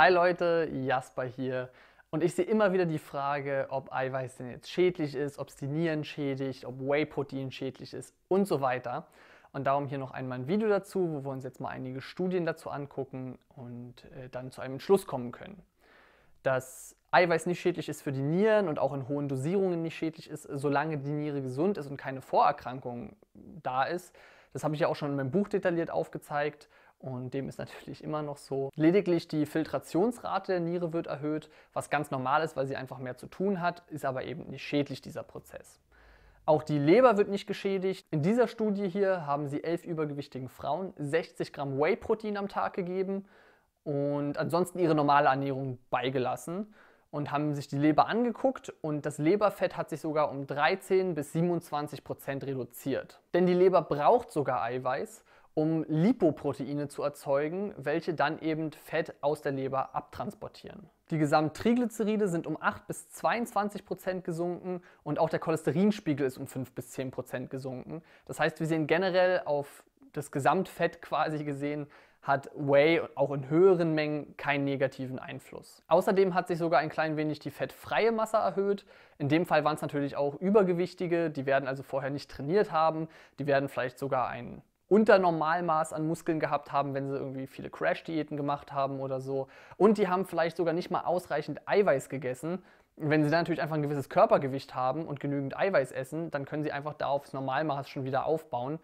Hi Leute, Jasper hier. Und ich sehe immer wieder die Frage, ob Eiweiß denn jetzt schädlich ist, ob es die Nieren schädigt, ob Whey-Protein schädlich ist und so weiter. Und darum hier noch einmal ein Video dazu, wo wir uns jetzt mal einige Studien dazu angucken und äh, dann zu einem Entschluss kommen können. Dass Eiweiß nicht schädlich ist für die Nieren und auch in hohen Dosierungen nicht schädlich ist, solange die Niere gesund ist und keine Vorerkrankung da ist. Das habe ich ja auch schon in meinem Buch detailliert aufgezeigt und dem ist natürlich immer noch so. Lediglich die Filtrationsrate der Niere wird erhöht, was ganz normal ist, weil sie einfach mehr zu tun hat, ist aber eben nicht schädlich, dieser Prozess. Auch die Leber wird nicht geschädigt. In dieser Studie hier haben sie elf übergewichtigen Frauen 60 Gramm Whey-Protein am Tag gegeben und ansonsten ihre normale Ernährung beigelassen und haben sich die Leber angeguckt und das Leberfett hat sich sogar um 13 bis 27 Prozent reduziert. Denn die Leber braucht sogar Eiweiß um Lipoproteine zu erzeugen, welche dann eben Fett aus der Leber abtransportieren. Die Gesamttriglyceride sind um 8 bis 22 Prozent gesunken und auch der Cholesterinspiegel ist um 5 bis 10 Prozent gesunken. Das heißt, wir sehen generell auf das Gesamtfett quasi gesehen, hat Whey auch in höheren Mengen keinen negativen Einfluss. Außerdem hat sich sogar ein klein wenig die fettfreie Masse erhöht. In dem Fall waren es natürlich auch Übergewichtige, die werden also vorher nicht trainiert haben, die werden vielleicht sogar einen unter Normalmaß an Muskeln gehabt haben, wenn sie irgendwie viele Crash-Diäten gemacht haben oder so. Und die haben vielleicht sogar nicht mal ausreichend Eiweiß gegessen. Wenn sie dann natürlich einfach ein gewisses Körpergewicht haben und genügend Eiweiß essen, dann können sie einfach da aufs Normalmaß schon wieder aufbauen.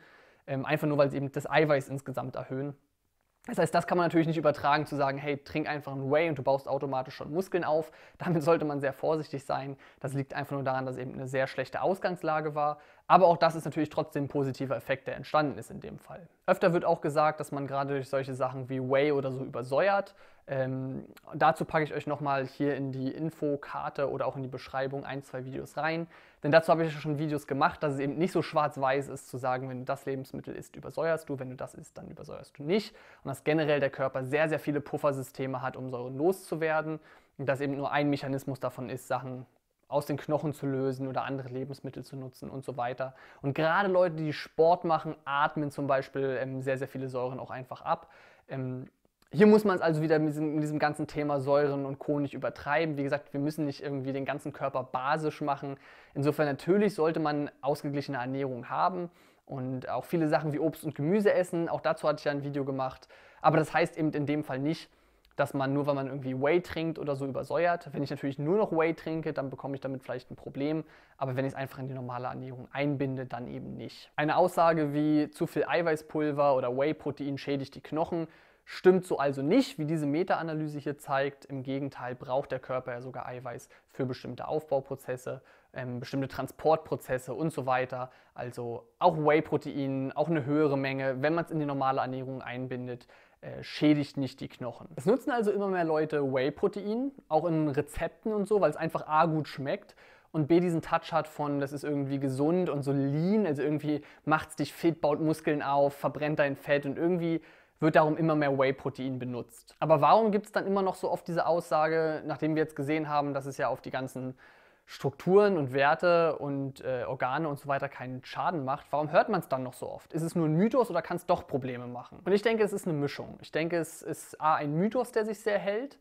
Ähm, einfach nur, weil sie eben das Eiweiß insgesamt erhöhen. Das heißt, das kann man natürlich nicht übertragen, zu sagen, hey, trink einfach einen Whey und du baust automatisch schon Muskeln auf. Damit sollte man sehr vorsichtig sein. Das liegt einfach nur daran, dass eben eine sehr schlechte Ausgangslage war. Aber auch das ist natürlich trotzdem ein positiver Effekt, der entstanden ist in dem Fall. Öfter wird auch gesagt, dass man gerade durch solche Sachen wie Whey oder so übersäuert. Ähm, dazu packe ich euch nochmal hier in die Infokarte oder auch in die Beschreibung ein, zwei Videos rein. Denn dazu habe ich schon Videos gemacht, dass es eben nicht so schwarz-weiß ist, zu sagen, wenn du das Lebensmittel isst, übersäuerst du, wenn du das isst, dann übersäuerst du nicht. Und dass generell der Körper sehr, sehr viele Puffersysteme hat, um Säuren loszuwerden. Und dass eben nur ein Mechanismus davon ist, Sachen aus den Knochen zu lösen oder andere Lebensmittel zu nutzen und so weiter. Und gerade Leute, die Sport machen, atmen zum Beispiel ähm, sehr, sehr viele Säuren auch einfach ab. Ähm, hier muss man es also wieder mit diesem, mit diesem, ganzen Thema Säuren und Co. nicht übertreiben. Wie gesagt, wir müssen nicht irgendwie den ganzen Körper basisch machen. Insofern natürlich sollte man ausgeglichene Ernährung haben und auch viele Sachen wie Obst und Gemüse essen. Auch dazu hatte ich ja ein Video gemacht. Aber das heißt eben in dem Fall nicht, dass man nur, weil man irgendwie Whey trinkt oder so übersäuert. Wenn ich natürlich nur noch Whey trinke, dann bekomme ich damit vielleicht ein Problem. Aber wenn ich es einfach in die normale Ernährung einbinde, dann eben nicht. Eine Aussage wie zu viel Eiweißpulver oder Whey-Protein schädigt die Knochen Stimmt so also nicht, wie diese Meta-Analyse hier zeigt. Im Gegenteil braucht der Körper ja sogar Eiweiß für bestimmte Aufbauprozesse, ähm, bestimmte Transportprozesse und so weiter. Also auch Whey-Protein, auch eine höhere Menge, wenn man es in die normale Ernährung einbindet, äh, schädigt nicht die Knochen. Es nutzen also immer mehr Leute Whey-Protein, auch in Rezepten und so, weil es einfach A gut schmeckt und B diesen Touch hat von, das ist irgendwie gesund und so lean, also irgendwie macht es dich fit, baut Muskeln auf, verbrennt dein Fett und irgendwie wird darum immer mehr Whey-Protein benutzt. Aber warum gibt es dann immer noch so oft diese Aussage, nachdem wir jetzt gesehen haben, dass es ja auf die ganzen Strukturen und Werte und äh, Organe und so weiter keinen Schaden macht, warum hört man es dann noch so oft? Ist es nur ein Mythos oder kann es doch Probleme machen? Und ich denke, es ist eine Mischung. Ich denke, es ist A, ein Mythos, der sich sehr hält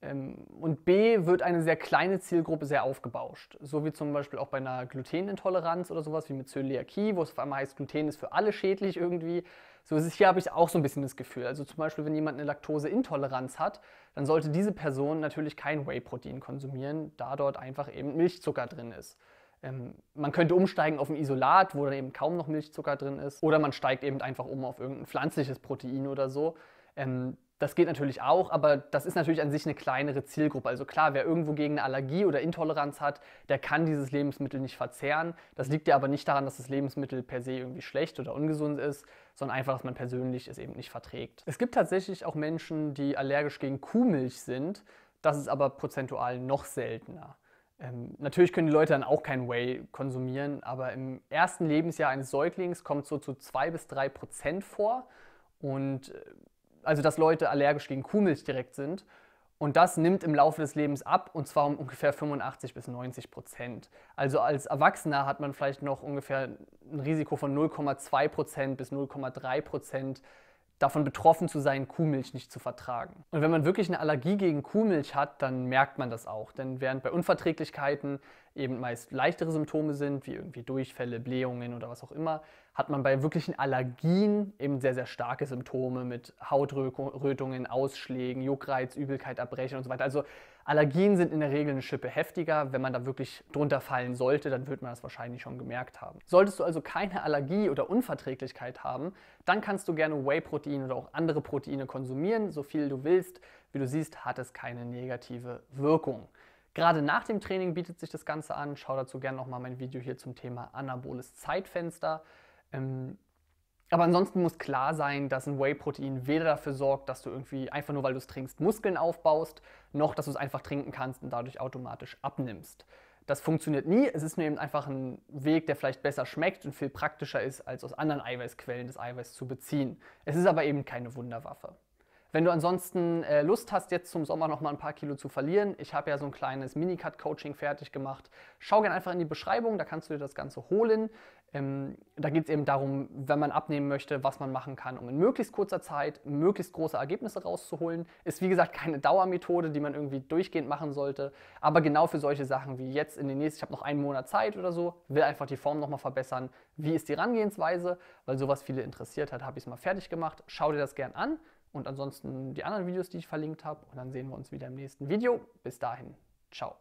ähm, und B wird eine sehr kleine Zielgruppe sehr aufgebauscht. So wie zum Beispiel auch bei einer Glutenintoleranz oder sowas wie mit Zöliakie, wo es auf einmal heißt, Gluten ist für alle schädlich irgendwie. So ist es hier, habe ich auch so ein bisschen das Gefühl. Also zum Beispiel, wenn jemand eine Laktoseintoleranz hat, dann sollte diese Person natürlich kein Whey-Protein konsumieren, da dort einfach eben Milchzucker drin ist. Ähm, man könnte umsteigen auf ein Isolat, wo dann eben kaum noch Milchzucker drin ist. Oder man steigt eben einfach um auf irgendein pflanzliches Protein oder so. Ähm, das geht natürlich auch, aber das ist natürlich an sich eine kleinere Zielgruppe. Also klar, wer irgendwo gegen eine Allergie oder Intoleranz hat, der kann dieses Lebensmittel nicht verzehren. Das liegt ja aber nicht daran, dass das Lebensmittel per se irgendwie schlecht oder ungesund ist, sondern einfach, dass man persönlich es eben nicht verträgt. Es gibt tatsächlich auch Menschen, die allergisch gegen Kuhmilch sind. Das ist aber prozentual noch seltener. Ähm, natürlich können die Leute dann auch kein Whey konsumieren, aber im ersten Lebensjahr eines Säuglings kommt so zu 2 bis 3 Prozent vor. Und äh, also dass Leute allergisch gegen Kuhmilch direkt sind. Und das nimmt im Laufe des Lebens ab, und zwar um ungefähr 85 bis 90 Prozent. Also als Erwachsener hat man vielleicht noch ungefähr ein Risiko von 0,2 Prozent bis 0,3 Prozent davon betroffen zu sein, Kuhmilch nicht zu vertragen. Und wenn man wirklich eine Allergie gegen Kuhmilch hat, dann merkt man das auch. Denn während bei Unverträglichkeiten eben meist leichtere Symptome sind, wie irgendwie Durchfälle, Blähungen oder was auch immer, hat man bei wirklichen Allergien eben sehr, sehr starke Symptome mit Hautrötungen, Ausschlägen, Juckreiz, Übelkeit, Erbrechen und so weiter. Also Allergien sind in der Regel eine Schippe heftiger. Wenn man da wirklich drunter fallen sollte, dann wird man das wahrscheinlich schon gemerkt haben. Solltest du also keine Allergie oder Unverträglichkeit haben, dann kannst du gerne Whey-Protein oder auch andere Proteine konsumieren, so viel du willst. Wie du siehst, hat es keine negative Wirkung. Gerade nach dem Training bietet sich das Ganze an. Schau dazu gerne nochmal mein Video hier zum Thema anaboles Zeitfenster. Ähm, aber ansonsten muss klar sein, dass ein Whey-Protein weder dafür sorgt, dass du irgendwie einfach nur, weil du es trinkst, Muskeln aufbaust, noch dass du es einfach trinken kannst und dadurch automatisch abnimmst. Das funktioniert nie. Es ist nur eben einfach ein Weg, der vielleicht besser schmeckt und viel praktischer ist, als aus anderen Eiweißquellen das Eiweiß zu beziehen. Es ist aber eben keine Wunderwaffe. Wenn du ansonsten äh, Lust hast, jetzt zum Sommer noch mal ein paar Kilo zu verlieren, ich habe ja so ein kleines Minicut-Coaching fertig gemacht. Schau gerne einfach in die Beschreibung, da kannst du dir das Ganze holen. Ähm, da geht es eben darum, wenn man abnehmen möchte, was man machen kann, um in möglichst kurzer Zeit möglichst große Ergebnisse rauszuholen. Ist wie gesagt keine Dauermethode, die man irgendwie durchgehend machen sollte, aber genau für solche Sachen wie jetzt in den nächsten, ich habe noch einen Monat Zeit oder so, will einfach die Form nochmal verbessern. Wie ist die Herangehensweise? Weil sowas viele interessiert hat, habe ich es mal fertig gemacht. Schau dir das gern an und ansonsten die anderen Videos, die ich verlinkt habe. Und dann sehen wir uns wieder im nächsten Video. Bis dahin, ciao.